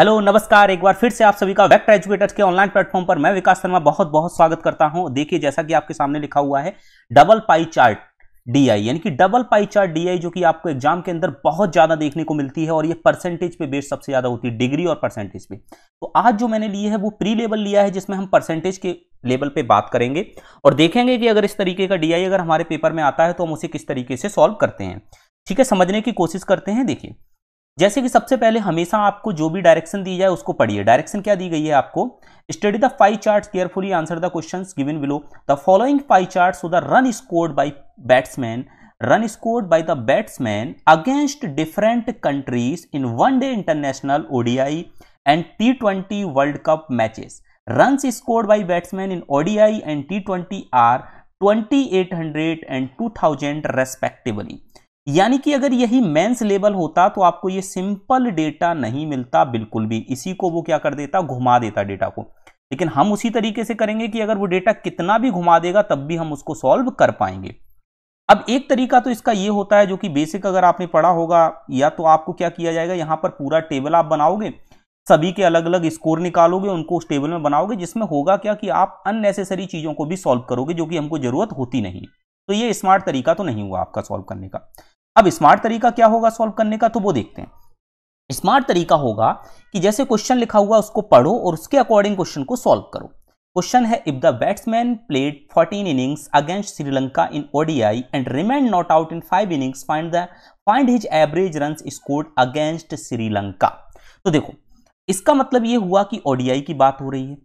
Hello नमस्कार एक बार फिर से आप सभी का वेक्टर एजुकेटर्स के ऑनलाइन प्लेटफॉर्म पर मैं विकास शर्मा बहुत बहुत स्वागत करता हूं देखिए जैसा कि आपके सामने लिखा हुआ है डबल पाई चार्ट डीआई यानी कि डबल पाई चार्ट डीआई जो कि आपको एग्जाम के अंदर बहुत ज़्यादा देखने को मिलती है और ये परसेंटेज पे बेस सबसे ज़्यादा होती है डिग्री और परसेंटेज पे तो आज जो मैंने लिए है वो प्री लेवल लिया है जिसमें हम परसेंटेज के लेवल पे बात करेंगे और देखेंगे कि अगर इस तरीके का डीआई अगर हमारे पेपर में आता है तो हम उसे किस तरीके से सॉल्व करते हैं ठीक है समझने की कोशिश करते हैं देखिए जैसे कि सबसे पहले हमेशा आपको जो भी डायरेक्शन दी जाए उसको पढ़िए डायरेक्शन क्या दी गई है आपको study the pie chart carefully answer the question given below the following pie chart so the run scored by batsman run scored by the batsman against different countries in one day international ODI and T twenty world cup matches run scored by batsman in ODI and T twenty are twenty eight hundred and two thousand respectively यानी कि अगर यही mains level होता तो आपको ये simple data नहीं मिलता बिल्कुल भी इसी को वो क्या कर देता घुमा देता डेटा को लेकिन हम उसी तरीके से करेंगे कि अगर वो डेटा कितना भी घुमा देगा तब भी हम उसको सॉल्व कर पाएंगे अब एक तरीका तो इसका ये होता है जो कि बेसिक अगर आपने पढ़ा होगा या तो आपको क्या किया जाएगा यहाँ पर पूरा टेबल आप बनाओगे सभी के अलग अलग स्कोर निकालोगे उनको उस टेबल में बनाओगे जिसमें होगा क्या कि आप अननेसेसरी चीज़ों को भी सॉल्व करोगे जो कि हमको ज़रूरत होती नहीं तो ये स्मार्ट तरीका तो नहीं हुआ आपका सॉल्व करने का अब स्मार्ट तरीका क्या होगा सॉल्व करने का तो वो देखते हैं स्मार्ट तरीका होगा कि जैसे क्वेश्चन लिखा हुआ उसको पढ़ो और उसके अकॉर्डिंग क्वेश्चन को सॉल्व करो क्वेश्चन है if the batsman played 14 innings against Sri Lanka in ODI and remain not out in five innings find the find his average run scored against Sri Lanka तो देखो इसका मतलब ये हुआ कि ओडीआई की बात हो रही है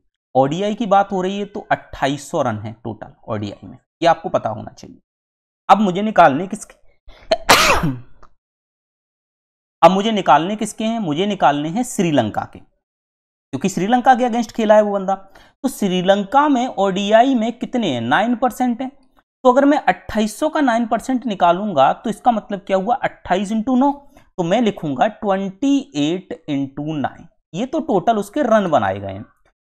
ओडीआई की बात हो रही है तो 2800 रन है टोटल ओडीआई में ये आपको पता होना चाहिए अब मुझे निकालने किसके अब मुझे निकालने किसके हैं मुझे निकालने हैं श्रीलंका के क्योंकि श्रीलंका के अगेंस्ट खेला है वो बंदा तो श्रीलंका में ओडीआई में कितने हैं नाइन परसेंट है तो अगर मैं अट्ठाईस का नाइन परसेंट निकालूंगा तो इसका मतलब क्या हुआ अट्ठाईस इंटू नौ तो मैं लिखूंगा ट्वेंटी एट इंटू नाइन ये तो टोटल उसके रन बनाए गए हैं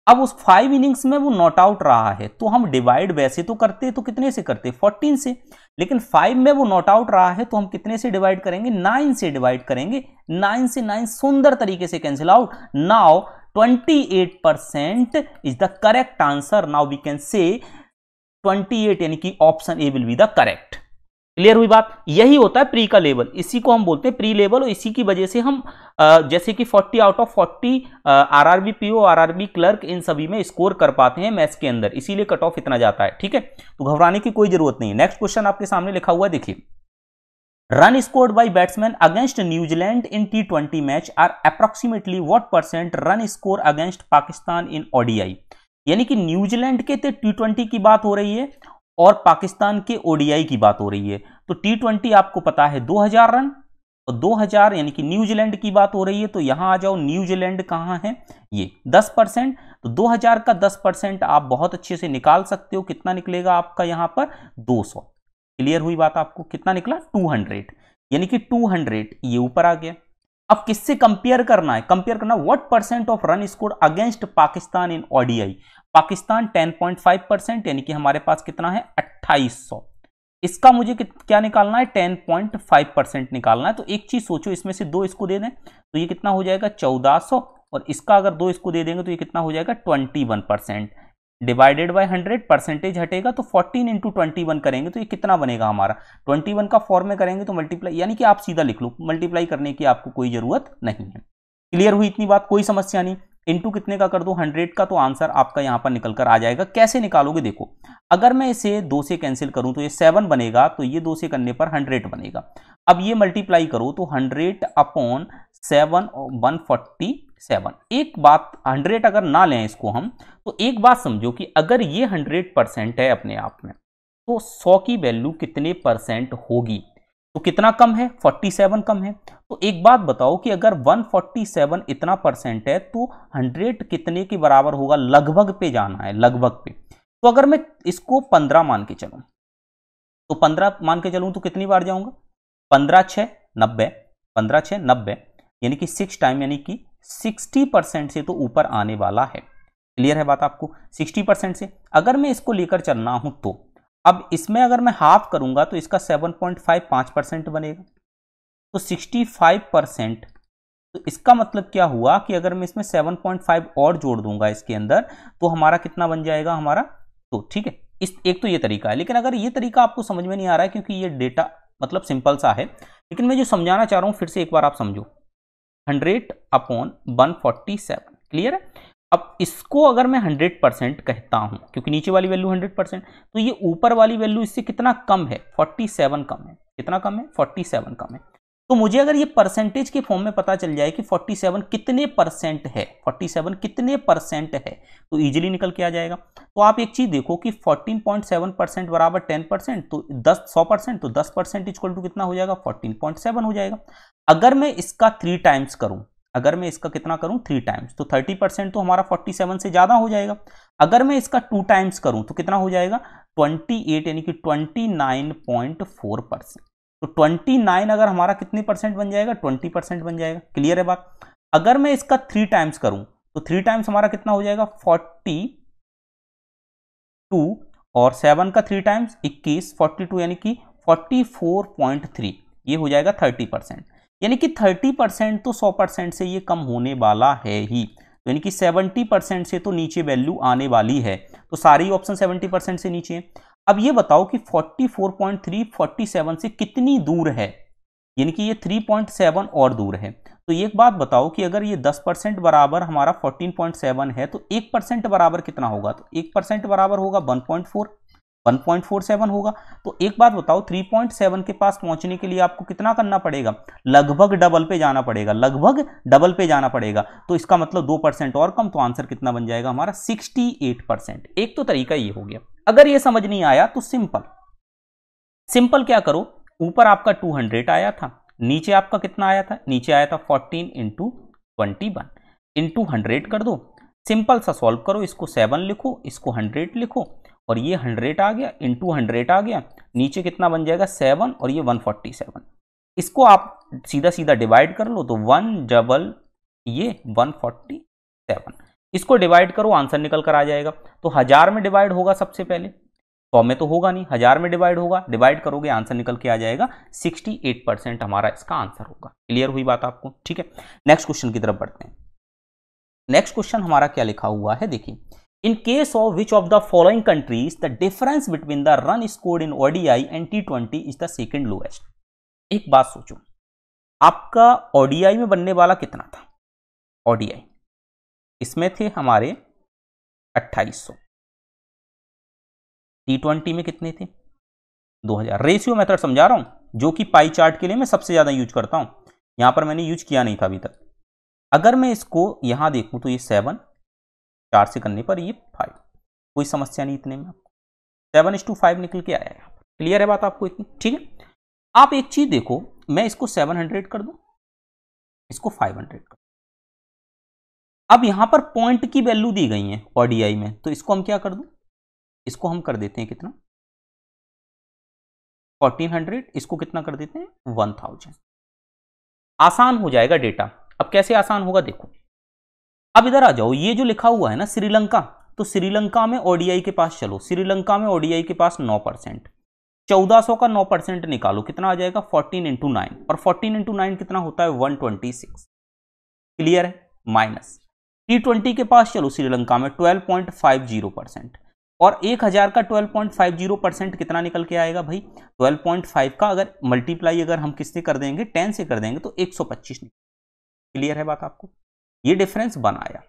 अब उस फाइव इनिंग्स में वो नॉट आउट रहा है तो हम डिवाइड वैसे तो करते तो कितने से करते फोर्टीन से लेकिन फाइव में वो नॉट आउट रहा है तो हम कितने से डिवाइड करेंगे नाइन से डिवाइड करेंगे नाइन से नाइन सुंदर तरीके से cancel out now 28% the correct answer now we can say twenty 28 यानी कि option A will be the correct clear हुई बात यही होता है प्री का लेवल इसी को हम बोलते हैं प्री लेवल और इसी की वजह से हम जैसे कि 40 out of 40 RRB PO RRB clerk इन सभी में स्कोर कर पाते हैं मैथ्स के अंदर इसीलिए कट ऑफ इतना जाता है ठीक है तो घबराने की कोई जरूरत नहीं नेक्स्ट क्वेश्चन आपके सामने लिखा हुआ है देखिए run scored by batsman against New Zealand in T twenty match are approximately what percent run score against Pakistan in ODI यानी कि न्यूजीलैंड के टी ट्वेंटी की बात हो रही है और पाकिस्तान के ओडीआई की बात हो रही है तो टी ट्वेंटी आपको पता है 2000 रन और 2000 यानी कि न्यूजीलैंड की बात हो रही है तो यहां आ जाओ न्यूजीलैंड कहां है ये 10 परसेंट तो 2000 का 10 परसेंट आप बहुत अच्छे से निकाल सकते हो कितना निकलेगा आपका यहां पर 200 क्लियर हुई बात आपको कितना निकला 200 यानी कि 200 ये ऊपर आ गया अब किससे कंपेयर करना है कंपेयर करना what percent of run score against Pakistan in ODI Pakistan 10.5 percent यानी कि हमारे पास कितना है 2800 इसका मुझे क्या निकालना है 10.5 परसेंट निकालना है तो एक चीज सोचो इसमें से दो इसको दे दें तो ये कितना हो जाएगा 1400 और इसका अगर दो इसको दे देंगे तो ये कितना हो जाएगा 21 percent divided by hundred percentage हटेगा तो 14 इंटू ट्वेंटी करेंगे तो ये कितना बनेगा हमारा 21 का फॉर्म में करेंगे तो मल्टीप्लाई यानी कि आप सीधा लिख लो मल्टीप्लाई करने की आपको कोई ज़रूरत नहीं है क्लियर हुई इतनी बात कोई समस्या नहीं इंटू कितने का कर दो हंड्रेड का तो आंसर आपका यहाँ पर निकल कर आ जाएगा कैसे निकालोगे देखो अगर मैं इसे दो से कैंसिल करूँ तो ये सेवन बनेगा तो ये दो से करने पर हंड्रेड बनेगा अब ये मल्टीप्लाई करो तो hundred upon seven one forty seven एक बात हंड्रेड अगर ना लें इसको हम तो एक बात समझो कि अगर ये हंड्रेड परसेंट है अपने आप में तो सौ की वैल्यू कितने परसेंट होगी तो कितना कम है 47 कम है तो एक बात बताओ कि अगर 147 इतना परसेंट है तो 100 कितने के बराबर होगा लगभग पे जाना है लगभग पे तो अगर मैं इसको 15 मान के चलू तो 15 मान के चलूं तो कितनी बार जाऊंगा पंद्रह छः नब्बे पंद्रह छः नब्बे यानी कि सिक्स टाइम यानी कि सिक्सटी परसेंट से तो ऊपर आने वाला है क्लियर है बात आपको सिक्सटी परसेंट से अगर मैं इसको लेकर चलना हूँ तो अब इसमें अगर मैं हाफ करूंगा तो इसका 7.5 पांच परसेंट बनेगा तो 65 परसेंट तो इसका मतलब क्या हुआ कि अगर मैं इसमें 7.5 और जोड़ दूंगा इसके अंदर तो हमारा कितना बन जाएगा हमारा तो ठीक है इस एक तो ये तरीका है लेकिन अगर ये तरीका आपको समझ में नहीं आ रहा है क्योंकि ये डेटा मतलब सिंपल सा है लेकिन मैं जो समझाना चाह रहा हूँ फिर से एक बार आप समझो हंड्रेड अपॉन वन क्लियर है अब इसको अगर मैं 100 परसेंट कहता हूं क्योंकि नीचे वाली वैल्यू 100 परसेंट तो ये ऊपर वाली वैल्यू इससे कितना कम है 47 कम है कितना कम है 47 कम है तो मुझे अगर ये परसेंटेज के फॉर्म में पता चल जाए कि 47 कितने परसेंट है 47 कितने परसेंट है तो इजीली निकल के आ जाएगा तो आप एक चीज़ देखो कि 14.7 परसेंट बराबर 10 परसेंट तो 10 100 परसेंट तो 10 परसेंट इजक्वल टू कितना हो जाएगा 14.7 हो जाएगा अगर मैं इसका थ्री टाइम्स करूँ अगर मैं इसका कितना करूं थ्री टाइम्स तो थर्टी परसेंट तो हमारा फोर्टी सेवन से ज़्यादा हो जाएगा अगर मैं इसका टू टाइम्स करूं तो कितना हो जाएगा ट्वेंटी एट यानी कि twenty nine point four percent तो ट्वेंटी नाइन अगर हमारा कितने परसेंट बन जाएगा ट्वेंटी परसेंट बन जाएगा क्लियर है बात अगर मैं इसका थ्री टाइम्स करूँ तो थ्री टाइम्स हमारा कितना हो जाएगा फोर्टी टू और सेवन का थ्री टाइम्स इक्कीस फोर्टी टू यानी कि फोर्टी फोर पॉइंट थ्री ये हो जाएगा थर्टी परसेंट यानी कि 30 परसेंट तो 100 परसेंट से ये कम होने वाला है ही तो यानी कि 70 परसेंट से तो नीचे वैल्यू आने वाली है तो सारे ही ऑप्शन 70 परसेंट से नीचे हैं अब ये बताओ कि 44.3 47 से कितनी दूर है यानी कि ये 3.7 और दूर है तो एक बात बताओ कि अगर ये 10 परसेंट बराबर हमारा 14.7 है तो एक परसेंट बराबर कितना होगा तो एक परसेंट बराबर होगा 1.4 1.47 होगा तो एक बात बताओ 3.7 के पास पहुंचने के लिए आपको कितना करना पड़ेगा लगभग डबल पे जाना पड़ेगा लगभग डबल पे जाना पड़ेगा तो इसका मतलब दो परसेंट और कम तो आंसर कितना बन जाएगा हमारा 68 परसेंट एक तो तरीका ये हो गया अगर ये समझ नहीं आया तो सिंपल सिंपल क्या करो ऊपर आपका 200 आया था नीचे आपका कितना आया था नीचे आया था फोर्टीन इंटू ट्वेंटी कर दो सिंपल सा सॉल्व करो इसको सेवन लिखो इसको हंड्रेड लिखो और ये हंड्रेड आ गया इंटू हंड्रेड आ गया नीचे कितना बन जाएगा सेवन और ये वन फोर्टी सेवन इसको आप सीधा सीधा डिवाइड कर लो तो वन डबल ये वन फोर्टी सेवन इसको डिवाइड करो आंसर निकल कर आ जाएगा तो हज़ार में डिवाइड होगा सबसे पहले सौ तो में तो होगा नहीं हज़ार में डिवाइड होगा डिवाइड करोगे आंसर निकल के आ जाएगा 68 परसेंट हमारा इसका आंसर होगा क्लियर हुई बात आपको ठीक है नेक्स्ट क्वेश्चन की तरफ बढ़ते हैं नेक्स्ट क्वेश्चन हमारा क्या लिखा हुआ है देखिए in case of which of the following countries the difference between the run score in ODI and T twenty is the second lowest एक बात सोचो आपका ओडीआई में बनने वाला कितना था ओडीआई इसमें थे हमारे 2800 टी ट्वेंटी में कितने थे 2000 रेशियो मेथड समझा रहा हूं जो कि पाई चार्ट के लिए मैं सबसे ज़्यादा यूज करता हूं यहां पर मैंने यूज किया नहीं था अभी तक अगर मैं इसको यहां देखूं तो ये सेवन चार से करने पर ये फाइव कोई समस्या नहीं इतने में आपको सेवन इस टू फाइव निकल के आया है क्लियर है बात आपको इतनी ठीक है आप एक चीज़ देखो मैं इसको सेवन हंड्रेड कर दूं इसको फाइव हंड्रेड कर अब यहां पर पॉइंट की वैल्यू दी गई है ओडीआई में तो इसको हम क्या कर दूं इसको हम कर देते हैं कितना फोर्टीन हंड्रेड इसको कितना कर देते हैं वन थाउजेंड आसान हो जाएगा डेटा अब कैसे आसान होगा देखो अब इधर आ जाओ ये जो लिखा हुआ है ना श्रीलंका तो श्रीलंका में ओडीआई के पास चलो श्रीलंका में ओडीआई के पास नौ परसेंट चौदह का नौ परसेंट निकालो कितना आ जाएगा फोर्टीन इंटू नाइन और फोर्टीन इंटू नाइन कितना होता है वन ट्वेंटी सिक्स क्लियर है माइनस टी ट्वेंटी के पास चलो श्रीलंका में twelve point five zero percent और एक हज़ार का twelve point five zero percent कितना निकल के आएगा भाई ट्वेल्व पॉइंट फाइव का अगर मल्टीप्लाई अगर हम किससे कर देंगे टेन से कर देंगे तो एक सौ पच्चीस क्लियर है बात आपको ये डिफरेंस वन आया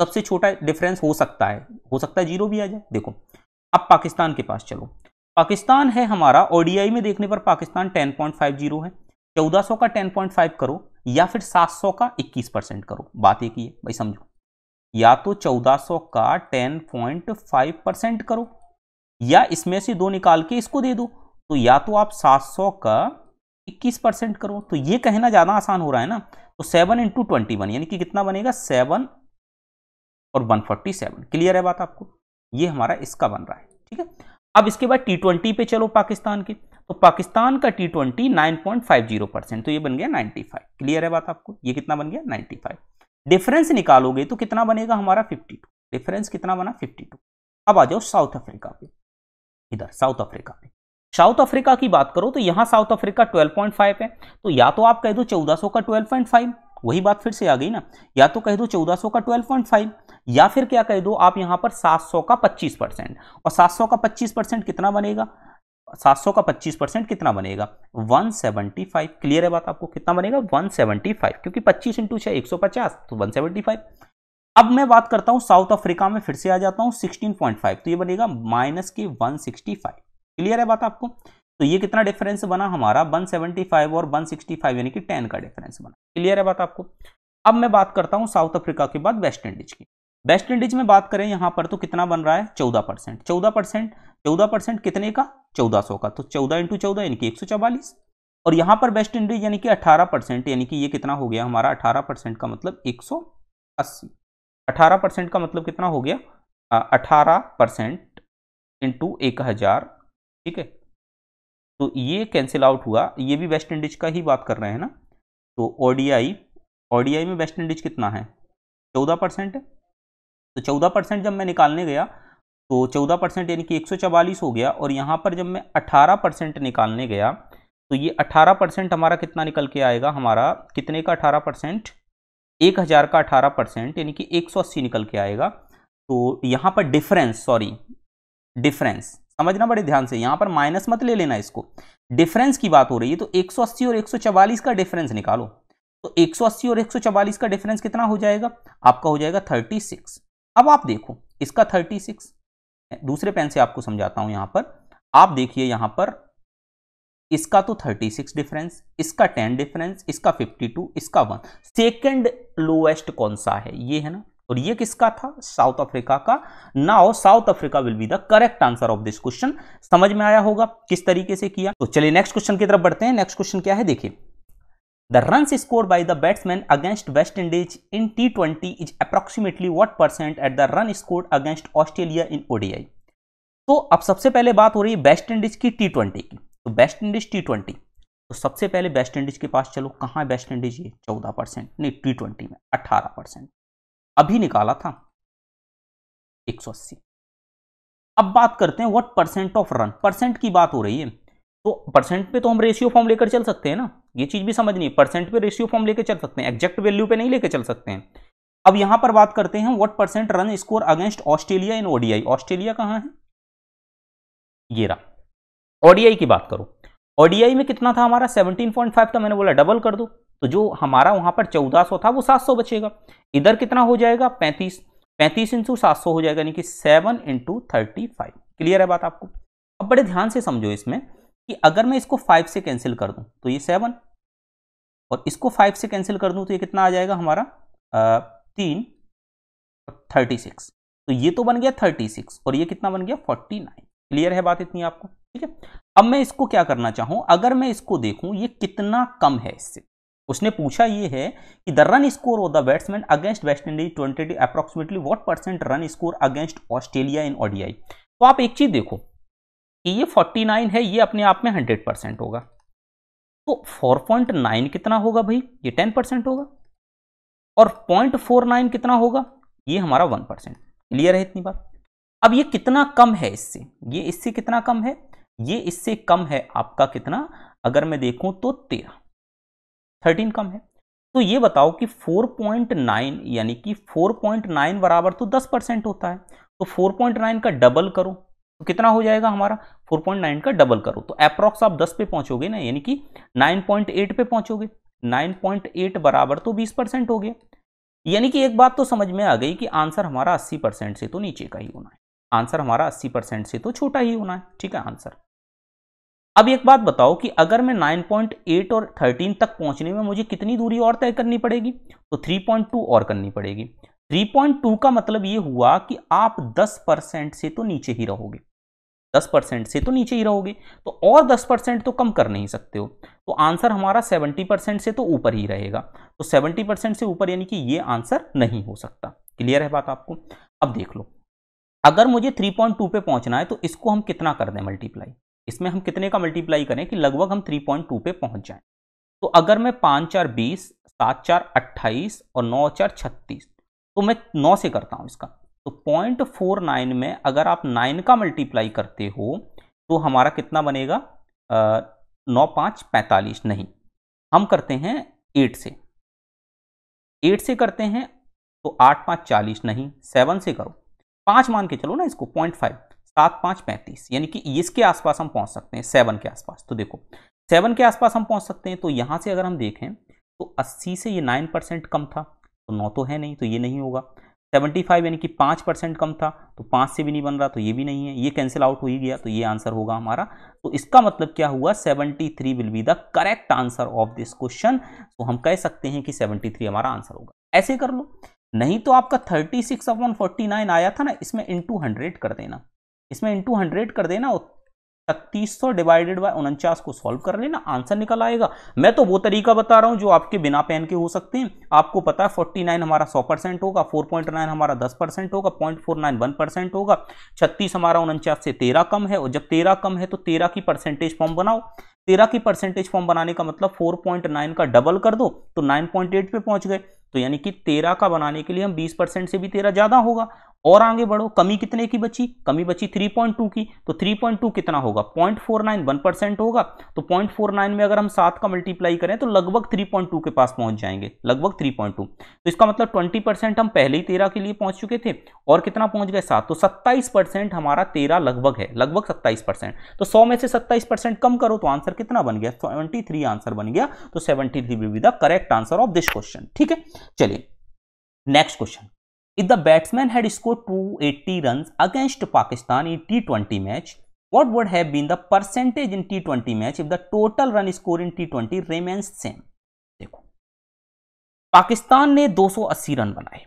सबसे छोटा डिफरेंस हो सकता है हो सकता है जीरो भी आ जाए देखो अब पाकिस्तान के पास चलो पाकिस्तान है हमारा ओडीआई में देखने पर पाकिस्तान 10.50 है 1400 का 10.5 करो या फिर 700 का 21 परसेंट करो बात एक ही है भाई समझो या तो 1400 का 10.5 परसेंट करो या इसमें से दो निकाल के इसको दे दो तो या तो आप 700 का इक्कीस परसेंट करो तो ये कहना ज़्यादा आसान हो रहा है ना तो सेवन इंटू ट्वेंटी वन यानी कि कितना बनेगा सेवन और वन फोर्टी सेवन क्लियर है बात आपको ये हमारा इसका बन रहा है ठीक है अब इसके बाद टी ट्वेंटी पे चलो पाकिस्तान के तो पाकिस्तान का T twenty nine point five zero percent तो ये बन गया नाइन्टी फाइव क्लियर है बात आपको ये कितना बन गया नाइन्टी फाइव डिफरेंस निकालोगे तो कितना बनेगा हमारा फिफ्टी टू डिफरेंस कितना बना फिफ्टी टू अब आ जाओ साउथ अफ्रीका पे इधर साउथ अफ्रीका पे साउथ अफ्रीका की बात करो तो यहाँ साउथ अफ्रीका 12.5 है तो या तो आप कह दो 1400 का 12.5 वही बात फिर से आ गई ना या तो कह दो 1400 का 12.5 या फिर क्या कह दो आप यहाँ पर 700 का 25 परसेंट और 700 का 25 परसेंट कितना बनेगा 700 का 25 परसेंट कितना बनेगा 175 क्लियर है बात आपको कितना बनेगा 175 क्योंकि 25 इंटू छः एक तो 175 अब मैं बात करता हूँ साउथ अफ्रीका में फिर से आ जाता हूँ 16.5 तो ये बनेगा माइनस के 165 क्लियर है बात आपको तो ये कितना डिफरेंस बना हमारा 175 और 165 यानी कि 10 का डिफरेंस बना क्लियर है बात आपको अब मैं बात करता हूँ साउथ अफ्रीका के बाद वेस्ट इंडीज की वेस्ट इंडीज में बात करें यहाँ पर तो कितना बन रहा है चौदह परसेंट चौदह परसेंट चौदह परसेंट कितने का चौदह सौ का तो चौदह इंटू चौदह यानी कि एक सौ चवालीस और यहाँ पर वेस्ट इंडीज यानी कि अठारह परसेंट यानी कि ये कितना हो गया हमारा अठारह परसेंट का मतलब एक सौ अस्सी अठारह परसेंट का मतलब कितना हो गया अठारह परसेंट इंटू एक हज़ार ठीक है तो ये कैंसिल आउट हुआ ये भी वेस्ट इंडीज का ही बात कर रहे हैं ना तो ओडीआई ओडीआई में वेस्ट इंडीज कितना है चौदह परसेंट तो चौदह परसेंट जब मैं निकालने गया तो चौदह परसेंट यानी कि एक हो गया और यहाँ पर जब मैं अठारह परसेंट निकालने गया तो ये अठारह परसेंट हमारा कितना निकल के आएगा हमारा कितने का अठारह परसेंट एक हज़ार का अठारह परसेंट यानी कि एक सौ अस्सी निकल के आएगा तो यहाँ पर डिफरेंस सॉरी डिफरेंस समझना बड़े ध्यान से यहाँ पर माइनस मत ले लेना इसको डिफरेंस की बात हो रही है तो 180 और 144 का डिफरेंस निकालो तो 180 और 144 का डिफरेंस कितना हो जाएगा आपका हो जाएगा 36 अब आप देखो इसका 36 दूसरे पेन से आपको समझाता हूँ यहाँ पर आप देखिए यहाँ पर इसका तो 36 डिफरेंस इसका 10 डिफरेंस इसका 52 इसका 1 सेकंड लोएस्ट कौन सा है ये है ना और तो ये किसका था साउथ अफ्रीका का now South Africa will be the correct answer of this question समझ में आया होगा किस तरीके से किया तो चलिए नेक्स्ट क्वेश्चन की तरफ बढ़ते हैं नेक्स्ट क्वेश्चन क्या है देखिए the run score by the batsman against West Indies in T twenty is approximately what percent at the run score against Australia in ODI तो अब सबसे पहले बात हो रही है वेस्ट इंडीज की टी ट्वेंटी की तो वेस्ट इंडीज टी ट्वेंटी तो सबसे पहले वेस्ट इंडीज के पास चलो कहाँ वेस्ट इंडीज ये चौदह परसेंट नहीं टी ट्वेंटी में अट्ठारह परसेंट अभी निकाला था 180 अब बात करते हैं what percent of run percent की बात हो रही है तो परसेंट पे तो हम रेशियो फॉर्म लेकर चल सकते हैं ना ये चीज भी समझनी है परसेंट पे रेशियो फॉर्म लेकर चल सकते हैं एग्जैक्ट वैल्यू पे नहीं लेकर चल सकते हैं अब यहां पर बात करते हैं what percent run score against Australia in ODI Australia कहाँ है ये रहा ओडीआई की बात करो ओडीआई में कितना था हमारा 17.5 का मैंने बोला डबल कर दो तो जो हमारा वहां पर चौदह सौ था वो सात सौ बचेगा इधर कितना हो जाएगा पैंतीस पैंतीस इंटू सात सौ हो जाएगा यानी कि seven into thirty five clear है बात आपको अब बड़े ध्यान से समझो इसमें कि अगर मैं इसको फाइव से कैंसिल कर दूं तो ये सेवन और इसको फाइव से कैंसिल कर दूं तो ये कितना आ जाएगा हमारा तीन थर्टी सिक्स तो ये तो बन गया थर्टी सिक्स और ये कितना बन गया फोर्टी नाइन क्लियर है बात इतनी आपको ठीक है अब मैं इसको क्या करना चाहूँ अगर मैं इसको देखूँ ये कितना कम है इससे उसने पूछा ये है कि the run score of the batsman against West Indies twenty approximately what percent run score against Australia in ODI तो आप एक चीज देखो कि ये 49 है ये अपने आप में 100 परसेंट होगा तो 4.9 कितना होगा भाई ये 10 परसेंट होगा और 0.49 कितना होगा ये हमारा 1 परसेंट क्लियर है इतनी बात अब ये कितना कम है इससे ये इससे कितना कम है ये इससे कम है आपका कितना अगर मैं देखूं तो तेरह थर्टीन कम है तो ये बताओ कि 4.9 यानी कि 4.9 बराबर तो 10 परसेंट होता है तो 4.9 का डबल करो तो कितना हो जाएगा हमारा 4.9 का डबल करो तो अप्रॉक्स आप 10 पे पहुंचोगे ना यानी कि 9.8 पे पहुंचोगे 9.8 बराबर तो 20 परसेंट हो गया यानी कि एक बात तो समझ में आ गई कि आंसर हमारा 80 परसेंट से तो नीचे का ही होना है आंसर हमारा 80 परसेंट से तो छोटा ही होना है ठीक है आंसर अब एक बात बताओ कि अगर मैं 9.8 और 13 तक पहुंचने में मुझे कितनी दूरी और तय करनी पड़ेगी तो 3.2 और करनी पड़ेगी 3.2 का मतलब ये हुआ कि आप 10 परसेंट से तो नीचे ही रहोगे 10 परसेंट से तो नीचे ही रहोगे तो और 10 परसेंट तो कम कर नहीं सकते हो तो आंसर हमारा 70 परसेंट से तो ऊपर ही रहेगा तो 70 परसेंट से ऊपर यानी कि ये आंसर नहीं हो सकता क्लियर है बात आपको अब देख लो अगर मुझे 3.2 पे पहुंचना है तो इसको हम कितना कर दें मल्टीप्लाई इसमें हम कितने का मल्टीप्लाई करें कि लगभग हम 3.2 पे पहुंच जाएं तो अगर मैं पाँच चार बीस सात चार अट्ठाईस और नौ चार छत्तीस तो मैं नौ से करता हूं इसका तो पॉइंट फोर नाइन में अगर आप नाइन का मल्टीप्लाई करते हो तो हमारा कितना बनेगा आ, नौ पाँच पैंतालीस नहीं हम करते हैं एट से एट से करते हैं तो आठ पाँच चालीस नहीं सेवन से करो पाँच मान के चलो ना इसको पॉइंट फाइव सात पाँच पैंतीस यानी कि इसके आसपास हम पहुंच सकते हैं सेवन के आसपास तो देखो सेवन के आसपास हम पहुंच सकते हैं तो यहाँ से अगर हम देखें तो अस्सी से ये नाइन परसेंट कम था तो नौ तो है नहीं तो ये नहीं होगा सेवेंटी फाइव यानी कि पाँच परसेंट कम था तो पाँच से भी नहीं बन रहा तो ये भी नहीं है ये कैंसिल आउट हो ही गया तो ये आंसर होगा हमारा तो इसका मतलब क्या हुआ seventy three will be the correct answer of this question तो हम कह सकते हैं कि सेवेंटी थ्री हमारा आंसर होगा ऐसे कर लो नहीं तो आपका thirty six upon forty nine आया था ना इसमें इंटू हंड्रेड कर देना इसमें इंटू हंड्रेड कर देना इकतीस सौ डिवाइडेड बाय उनचास को सॉल्व कर लेना आंसर निकल आएगा मैं तो वो तरीका बता रहा हूँ जो आपके बिना पेन के हो सकते हैं आपको पता है फोर्टी नाइन हमारा सौ परसेंट होगा फोर पॉइंट नाइन हमारा दस परसेंट होगा point four nine one percent होगा छत्तीस हमारा उनचास से तेरह कम है और जब तेरह कम है तो तेरह की परसेंटेज फॉर्म बनाओ तेरह की परसेंटेज फॉर्म बनाने का मतलब फोर पॉइंट नाइन का डबल कर दो तो नाइन पॉइंट एट पे पहुंच गए तो यानी कि तेरह का बनाने के लिए हम बीस परसेंट से भी तेरह ज़्यादा होगा और आगे बढ़ो कमी कितने की बची कमी बची 3.2 की तो 3.2 कितना होगा 0.49 1 परसेंट होगा तो 0.49 में अगर हम सात का मल्टीप्लाई करें तो लगभग 3.2 के पास पहुंच जाएंगे लगभग 3.2 तो इसका मतलब 20 परसेंट हम पहले ही तेरह के लिए पहुंच चुके थे और कितना पहुंच गए सात तो सत्ताईस परसेंट हमारा तेरह लगभग है लगभग सत्ताईस परसेंट तो सौ में से सत्ताईस परसेंट कम करो तो आंसर कितना बन गया सेवेंटी आंसर बन गया तो seventy three the correct answer of this question ठीक है चलिए next question If the batsman had scored 280 runs against Pakistan in T20 match, what would have been the percentage in T20 match if the total run score in T20 remains same? देखो पाकिस्तान ने 280 run बनाए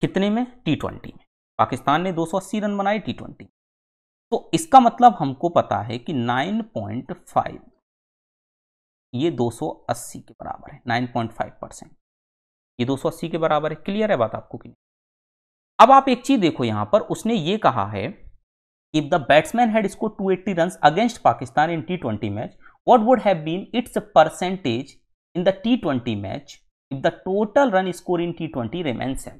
कितने में T20 में पाकिस्तान ने 280 run बनाए T20 तो इसका मतलब हमको पता है कि 9.5 ये 280 के बराबर है 9.5 परसेंट ये 280 के बराबर है क्लियर है बात आपको कि नहीं अब आप एक चीज देखो यहां पर उसने ये कहा है if the batsman had score 280 run against Pakistan in T twenty match what would have been its percentage in the T twenty match if the total run score in T twenty remains है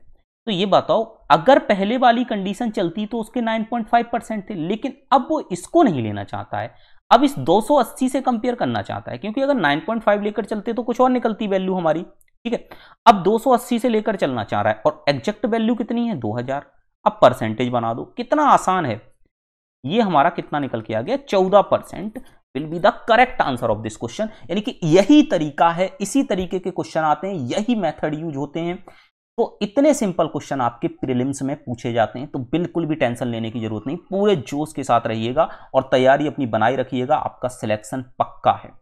तो ये बताओ अगर पहले वाली condition चलती तो उसके 9.5 परसेंट थे लेकिन अब वो इसको नहीं लेना चाहता है अब इस 280 से कंपेयर करना चाहता है क्योंकि अगर 9.5 लेकर चलते तो कुछ और निकलती वैल्यू हमारी ठीक है अब 280 से लेकर चलना चाह रहा है और एग्जैक्ट वैल्यू कितनी है 2000 अब परसेंटेज बना दो कितना आसान है ये हमारा कितना निकल के आ गया चौदह percent will be the correct answer of this question यानी कि यही तरीका है इसी तरीके के क्वेश्चन आते हैं यही मेथड यूज होते हैं तो इतने सिंपल क्वेश्चन आपके प्रीलिम्स में पूछे जाते हैं तो बिल्कुल भी टेंशन लेने की जरूरत नहीं पूरे जोश के साथ रहिएगा और तैयारी अपनी बनाए रखिएगा आपका सिलेक्शन पक्का है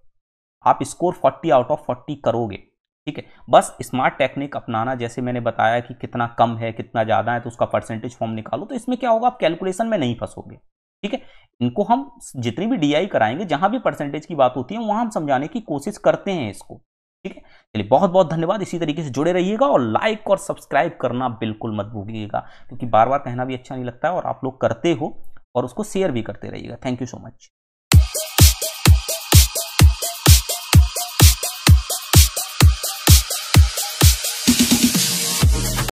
आप स्कोर 40 आउट ऑफ 40 करोगे ठीक है बस स्मार्ट टेक्निक अपनाना जैसे मैंने बताया कि कितना कम है कितना ज़्यादा है तो उसका परसेंटेज फॉर्म निकालो तो इसमें क्या होगा आप कैलकुलेशन में नहीं फंसोगे ठीक है इनको हम जितनी भी डीआई कराएंगे जहां भी परसेंटेज की बात होती है वहां हम समझाने की कोशिश करते हैं इसको ठीक है चलिए बहुत बहुत धन्यवाद इसी तरीके से जुड़े रहिएगा और लाइक और सब्सक्राइब करना बिल्कुल मत भूलिएगा क्योंकि बार बार कहना भी अच्छा नहीं लगता है और आप लोग करते हो और उसको शेयर भी करते रहिएगा थैंक यू सो मच